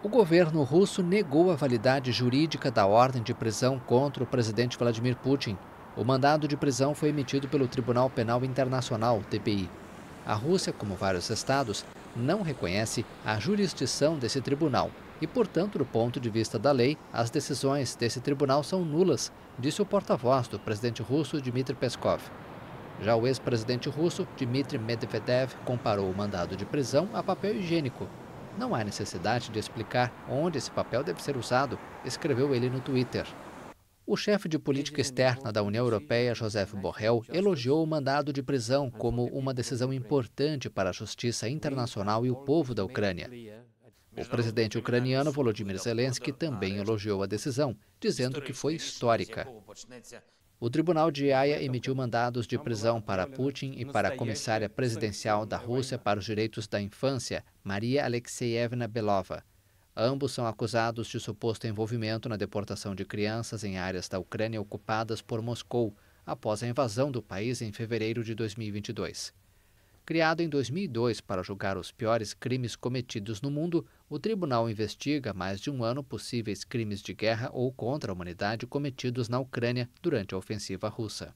O governo russo negou a validade jurídica da ordem de prisão contra o presidente Vladimir Putin. O mandado de prisão foi emitido pelo Tribunal Penal Internacional, TPI. A Rússia, como vários estados, não reconhece a jurisdição desse tribunal e, portanto, do ponto de vista da lei, as decisões desse tribunal são nulas, disse o porta-voz do presidente russo Dmitry Peskov. Já o ex-presidente russo Dmitry Medvedev comparou o mandado de prisão a papel higiênico não há necessidade de explicar onde esse papel deve ser usado, escreveu ele no Twitter. O chefe de política externa da União Europeia, Joseph Borrell, elogiou o mandado de prisão como uma decisão importante para a justiça internacional e o povo da Ucrânia. O presidente ucraniano Volodymyr Zelensky também elogiou a decisão, dizendo que foi histórica. O Tribunal de Haia emitiu mandados de prisão para Putin e para a comissária presidencial da é Rússia para os Direitos da Infância, Maria Alexeyevna Belova. Ambos são acusados de suposto envolvimento na deportação de crianças em áreas da Ucrânia ocupadas por Moscou após a invasão do país em fevereiro de 2022. Criado em 2002 para julgar os piores crimes cometidos no mundo, o tribunal investiga mais de um ano possíveis crimes de guerra ou contra a humanidade cometidos na Ucrânia durante a ofensiva russa.